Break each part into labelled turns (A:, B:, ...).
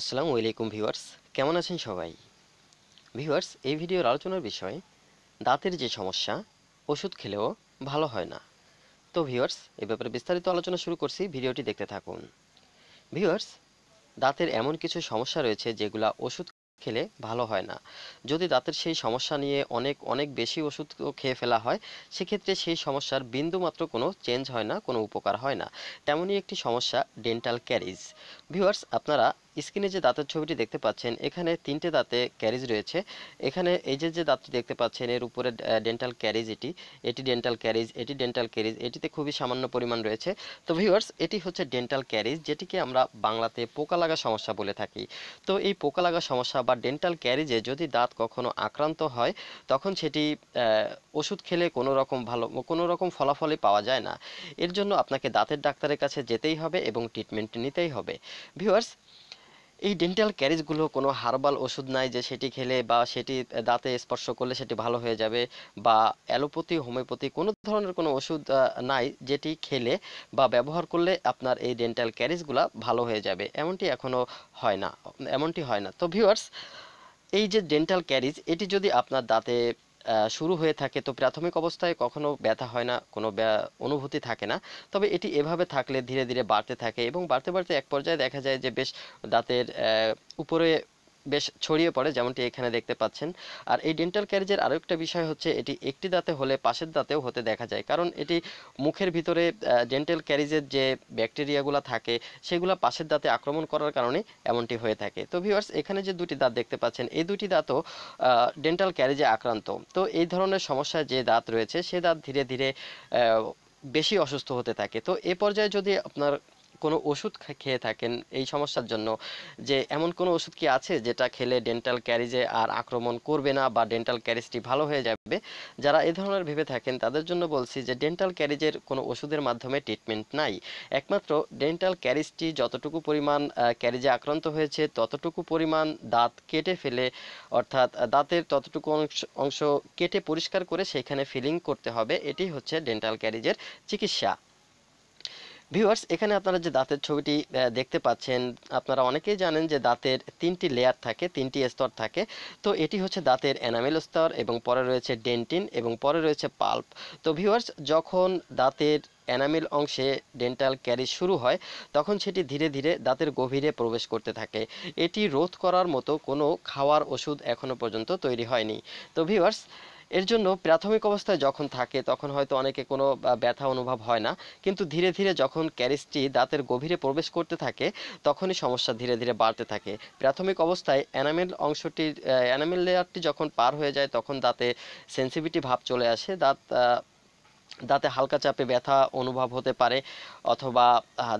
A: আসসালামু আলাইকুম ভিউয়ার্স কেমন আছেন সবাই ভিউয়ার্স এই ভিডিওর আলোচনার বিষয় দাঁতের যে সমস্যা ওষুধ খেলেও ভালো হয় না তো ভিউয়ার্স এ ব্যাপারে বিস্তারিত আলোচনা শুরু করছি ভিডিওটি দেখতে থাকুন ভিউয়ার্স দাঁতের এমন কিছু সমস্যা রয়েছে যেগুলা ওষুধ খেলে ভালো হয় না যদি দাঁতের সেই সমস্যা নিয়ে অনেক অনেক বেশি ওষুধ খেয়ে ফেলা হয় সেক্ষেত্রে সেই সমস্যার বিন্দুমাত্র কোনো চেঞ্জ হয় না কোনো উপকার হয় না তেমনই একটি সমস্যা ডেন্টাল ক্যারিজ ভিউয়ার্স আপনারা স্ক্রিনে যে দাঁতের ছবিটি দেখতে পাচ্ছেন এখানে তিনটে দাঁতে ক্যারিজ রয়েছে এখানে এই যে যে দাঁতটি দেখতে পাচ্ছেন এর উপরে ডেন্টাল ক্যারিজ এটি এটি ডেন্টাল ক্যারিজ এটি ডেন্টাল ক্যারিজ এটিতে খুবই সামান্য পরিমাণ রয়েছে তো ভিউয়ার্স এটি হচ্ছে ডেন্টাল ক্যারিজ যেটিকে আমরা বাংলাতে পোকা লাগা সমস্যা বলে থাকি তো এই পোকা লাগা সমস্যা বা ডেন্টাল ক্যারিজে যদি দাঁত কখনো আক্রান্ত হয় তখন সেটি ওষুধ খেলে কোনো রকম ভালো কোনো রকম ফলাফলই পাওয়া যায় না এর জন্য আপনাকে দাঁতের ডাক্তারের কাছে যেতেই হবে এবং ট্রিটমেন্ট নিতেই হবে ভিউয়ার্স এই ডেন্টাল ক্যারিজগুলো কোনো হার্বাল ওষুধ নাই যে সেটি খেলে বা সেটি দাঁতে স্পর্শ করলে সেটি ভালো হয়ে যাবে বা অ্যালোপ্যাথি হোমিওপ্যাথি কোনো ধরনের কোনো ওষুধ নাই যেটি খেলে বা ব্যবহার করলে আপনার এই ডেন্টাল ক্যারিজগুলো ভালো হয়ে যাবে এমনটি এখনও হয় না এমনটি হয় না তো ভিউয়ার্স এই যে ডেন্টাল ক্যারিজ এটি যদি আপনার দাঁতে শুরু হয়ে থাকে তো প্রাথমিক অবস্থায় কখনো ব্যথা হয় না কোনো অনুভূতি থাকে না তবে এটি এভাবে থাকলে ধীরে ধীরে বাড়তে থাকে এবং বাড়তে বাড়তে এক পর্যায়ে দেখা যায় যে বেশ দাঁতের উপরে বেশ ছড়িয়ে পড়ে যেমনটি এখানে দেখতে পাচ্ছেন আর এই ডেন্টাল ক্যারিজের আরও একটা বিষয় হচ্ছে এটি একটি দাঁতে হলে পাশের দাঁতেও হতে দেখা যায় কারণ এটি মুখের ভিতরে ডেন্টাল ক্যারিজের যে ব্যাকটেরিয়াগুলো থাকে সেগুলো পাশের দাঁতে আক্রমণ করার কারণে এমনটি হয়ে থাকে তো ভিউয়ার্স এখানে যে দুটি দাঁত দেখতে পাচ্ছেন এই দুটি দাঁতও ডেন্টাল ক্যারিজে আক্রান্ত তো এই ধরনের সমস্যা যে দাঁত রয়েছে সে দাঁত ধীরে ধীরে বেশি অসুস্থ হতে থাকে তো এ পর্যায়ে যদি আপনার কোনো ওষুধ খেয়ে থাকেন এই সমস্যার জন্য যে এমন কোনো ওষুধ কি আছে যেটা খেলে ডেন্টাল ক্যারিজে আর আক্রমণ করবে না বা ডেন্টাল ক্যারিজটি ভালো হয়ে যাবে যারা এ ধরনের ভেবে থাকেন তাদের জন্য বলছি যে ডেন্টাল ক্যারিজের কোনো ওষুধের মাধ্যমে ট্রিটমেন্ট নাই একমাত্র ডেন্টাল ক্যারিজটি যতটুকু পরিমাণ ক্যারিজে আক্রান্ত হয়েছে ততটুকু পরিমাণ দাঁত কেটে ফেলে অর্থাৎ দাঁতের ততটুকু অংশ অংশ কেটে পরিষ্কার করে সেখানে ফিলিং করতে হবে এটি হচ্ছে ডেন্টাল ক্যারিজের চিকিৎসা ভিউয়ার্স এখানে আপনারা যে দাঁতের ছবিটি দেখতে পাচ্ছেন আপনারা অনেকেই জানেন যে দাঁতের তিনটি লেয়ার থাকে তিনটি স্তর থাকে তো এটি হচ্ছে দাঁতের এনামেল স্তর এবং পরে রয়েছে ডেন্টিন এবং পরে রয়েছে পাল্প তো ভিউয়ার্স যখন দাঁতের অ্যানামেল অংশে ডেন্টাল ক্যারি শুরু হয় তখন সেটি ধীরে ধীরে দাঁতের গভীরে প্রবেশ করতে থাকে এটি রোধ করার মতো কোনো খাওয়ার ওষুধ এখনও পর্যন্ত তৈরি হয়নি তো ভিউয়ার্স এর জন্য প্রাথমিক অবস্থায় যখন থাকে তখন হয়তো অনেকে কোনো ব্যথা অনুভব হয় না কিন্তু ধীরে ধীরে যখন ক্যারিসটি দাঁতের গভীরে প্রবেশ করতে থাকে তখনই সমস্যা ধীরে ধীরে বাড়তে থাকে প্রাথমিক অবস্থায় অ্যানামেল অংশটির অ্যানামেল লেয়ারটি যখন পার হয়ে যায় তখন দাঁতে সেন্সিভিটি ভাব চলে আসে দাঁত দাঁতে হালকা চাপে ব্যথা অনুভব হতে পারে অথবা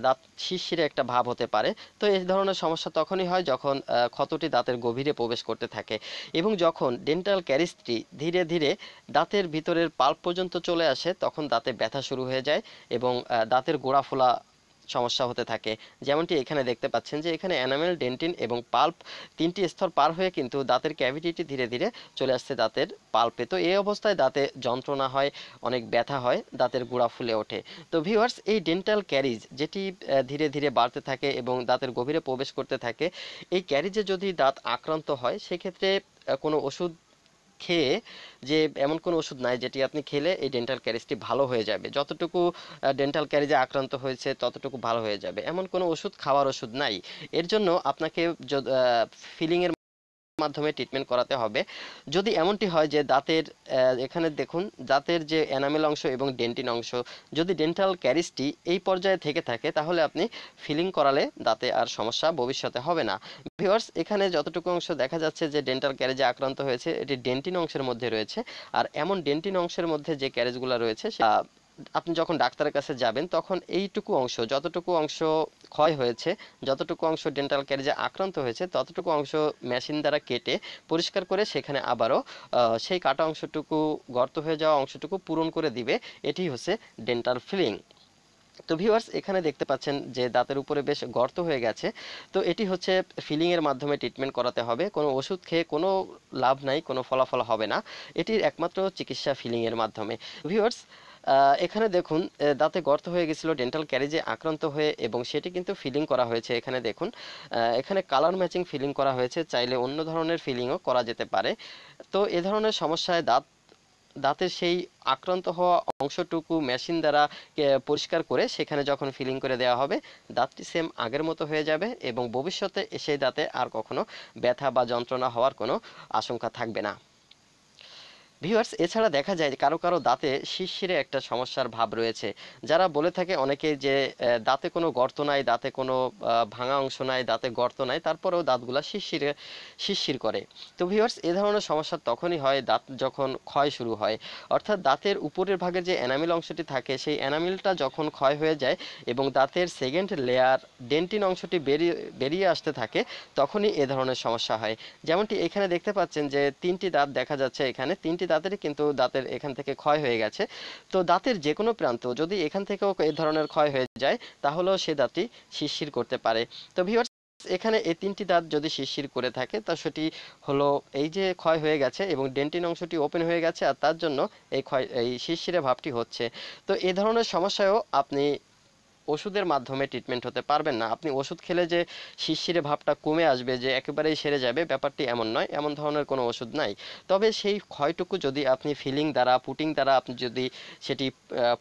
A: দাঁত শিরশিরে একটা ভাব হতে পারে তো এই ধরনের সমস্যা তখনই হয় যখন ক্ষতটি দাঁতের গভীরে প্রবেশ করতে থাকে এবং যখন ডেন্টাল ক্যারিস্ট্রি ধীরে ধীরে দাঁতের ভিতরের পাল্প পর্যন্ত চলে আসে তখন দাঁতে ব্যথা শুরু হয়ে যায় এবং দাঁতের গোড়া ফোলা সমস্যা হতে থাকে যেমনটি এখানে দেখতে পাচ্ছেন যে এখানে অ্যানামেল ডেন্টিন এবং পাল্প তিনটি স্তর পার হয়ে কিন্তু দাঁতের ক্যাভিটিটি ধীরে ধীরে চলে আসছে দাঁতের পাল্পে তো এই অবস্থায় দাঁতে যন্ত্রণা হয় অনেক ব্যথা হয় দাঁতের গোড়া ফুলে ওঠে তো ভিউয়ার্স এই ডেন্টাল ক্যারিজ যেটি ধীরে ধীরে বাড়তে থাকে এবং দাঁতের গভীরে প্রবেশ করতে থাকে এই ক্যারিজে যদি দাঁত আক্রান্ত হয় সেক্ষেত্রে কোনো ওষুধ খেয়ে যে এমন কোনো ওষুধ নাই যেটি আপনি খেলে এই ডেন্টাল ক্যারিজটি ভালো হয়ে যাবে যতটুকু ডেন্টাল ক্যারিজে আক্রান্ত হয়েছে ততটুকু ভালো হয়ে যাবে এমন কোনো ওষুধ খাওয়ার ওষুধ নাই এর জন্য আপনাকে ফিলিংয়ের মাধ্যমে ট্রিটমেন্ট করাতে হবে যদি এমনটি হয় যে দাঁতের এখানে দেখুন দাঁতের যে এনামেল অংশ এবং ডেন্টিন অংশ যদি ডেন্টাল ক্যারিসটি এই পর্যায়ে থেকে থাকে তাহলে আপনি ফিলিং করালে দাঁতে আর সমস্যা ভবিষ্যতে হবে না ভিওর্স এখানে যতটুকু অংশ দেখা যাচ্ছে যে ডেন্টাল ক্যারেজে আক্রান্ত হয়েছে এটি ডেন্টিন অংশের মধ্যে রয়েছে আর এমন ডেন্টিন অংশের মধ্যে যে ক্যারেজগুলো রয়েছে আপনি যখন ডাক্তারের কাছে যাবেন তখন এইটুকু অংশ যতটুকু অংশ ক্ষয় হয়েছে যতটুকু অংশ ডেন্টাল ক্যারিজে আক্রান্ত হয়েছে ততটুকু অংশ মেশিন দ্বারা কেটে পরিষ্কার করে সেখানে আবারও সেই কাটা অংশটুকু গর্ত হয়ে যাওয়া অংশটুকু পূরণ করে দিবে এটি হচ্ছে ডেন্টাল ফিলিং তো ভিউয়ার্স এখানে দেখতে পাচ্ছেন যে দাঁতের উপরে বেশ গর্ত হয়ে গেছে তো এটি হচ্ছে ফিলিংয়ের মাধ্যমে ট্রিটমেন্ট করাতে হবে কোনো ওষুধ খেয়ে কোনো লাভ নাই কোনো ফলাফল হবে না এটির একমাত্র চিকিৎসা ফিলিংয়ের মাধ্যমে ভিউয়ার্স এখানে দেখুন দাঁতে গর্ত হয়ে গেছিল ডেন্টাল ক্যারেজে আক্রান্ত হয়ে এবং সেটি কিন্তু ফিলিং করা হয়েছে এখানে দেখুন এখানে কালার ম্যাচিং ফিলিং করা হয়েছে চাইলে অন্য ধরনের ফিলিংও করা যেতে পারে তো এ ধরনের সমস্যায় দাঁত দাঁতের সেই আক্রান্ত হওয়া অংশটুকু মেশিন দ্বারা পরিষ্কার করে সেখানে যখন ফিলিং করে দেওয়া হবে দাঁতটি সেম আগের মতো হয়ে যাবে এবং ভবিষ্যতে সেই দাঁতে আর কখনো ব্যথা বা যন্ত্রণা হওয়ার কোনো আশঙ্কা থাকবে না ভিউয়ার্স এছাড়া দেখা যায় কারো কারো দাঁতে শিরশিরে একটা সমস্যার ভাব রয়েছে যারা বলে থাকে অনেকে যে দাঁতে কোনো গর্ত নাই দাঁতে কোনো ভাঙা অংশ নাই দাঁতে গর্ত নাই তারপরেও দাঁতগুলা শিরশিরে শিরশির করে তো ভিউয়ার্স এ ধরনের সমস্যা তখনই হয় দাঁত যখন ক্ষয় শুরু হয় অর্থাৎ দাঁতের উপরের ভাগে যে এনামিল অংশটি থাকে সেই এনামিলটা যখন ক্ষয় হয়ে যায় এবং দাঁতের সেকেন্ড লেয়ার ডেন্টিন অংশটি বেরিয়ে বেরিয়ে আসতে থাকে তখনই এ ধরনের সমস্যা হয় যেমনটি এখানে দেখতে পাচ্ছেন যে তিনটি দাঁত দেখা যাচ্ছে এখানে তিনটি দাঁতের কিন্তু দাঁতের এখান থেকে ক্ষয় হয়ে গেছে তো দাঁতের যে কোনো প্রান্ত যদি এখান থেকেও এ ধরনের ক্ষয় হয়ে যায় তাহলেও সে দাঁতটি শিরশির করতে পারে তো ভিউয়ার্স এখানে এই তিনটি দাঁত যদি শিরশির করে থাকে তা সেটি হলো এই যে ক্ষয় হয়ে গেছে এবং ডেন্টিন অংশটি ওপেন হয়ে গেছে আর তার জন্য এই ক্ষয় এই শিরশিরে ভাবটি হচ্ছে তো এ ধরনের সমস্যায়ও আপনি ওষুধের মাধ্যমে ট্রিটমেন্ট হতে পারবেন না আপনি ওষুধ খেলে যে শিরশিরে ভাবটা কমে আসবে যে একেবারেই সেরে যাবে ব্যাপারটি এমন নয় এমন ধরনের কোনো ওষুধ নাই তবে সেই ক্ষয়টুকু যদি আপনি ফিলিং দ্বারা পুটিং দ্বারা আপনি যদি সেটি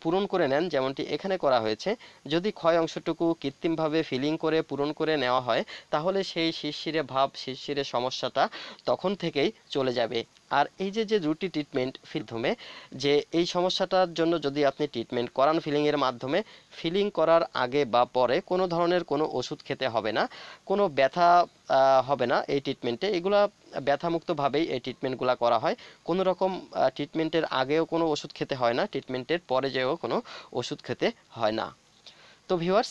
A: পূরণ করে নেন যেমনটি এখানে করা হয়েছে যদি ক্ষয় অংশটুকু কৃত্রিমভাবে ফিলিং করে পূরণ করে নেওয়া হয় তাহলে সেই শিরশিরে ভাব শিরশিরে সমস্যাটা তখন থেকেই চলে যাবে আর এই যে যে রুটি ট্রিটমেন্ট মাধ্যমে যে এই সমস্যাটার জন্য যদি আপনি ট্রিটমেন্ট করান ফিলিংয়ের মাধ্যমে ফিলিং করার আগে বা পরে কোনো ধরনের কোনো ওষুধ খেতে হবে না কোনো ব্যথা হবে না এই ট্রিটমেন্টে এগুলা ব্যথামুক্তভাবেই এই ট্রিটমেন্টগুলো করা হয় কোনো রকম ট্রিটমেন্টের আগেও কোনো ওষুধ খেতে হয় না ট্রিটমেন্টের পরে যেও কোনো ওষুধ খেতে হয় না তো ভিউয়ার্স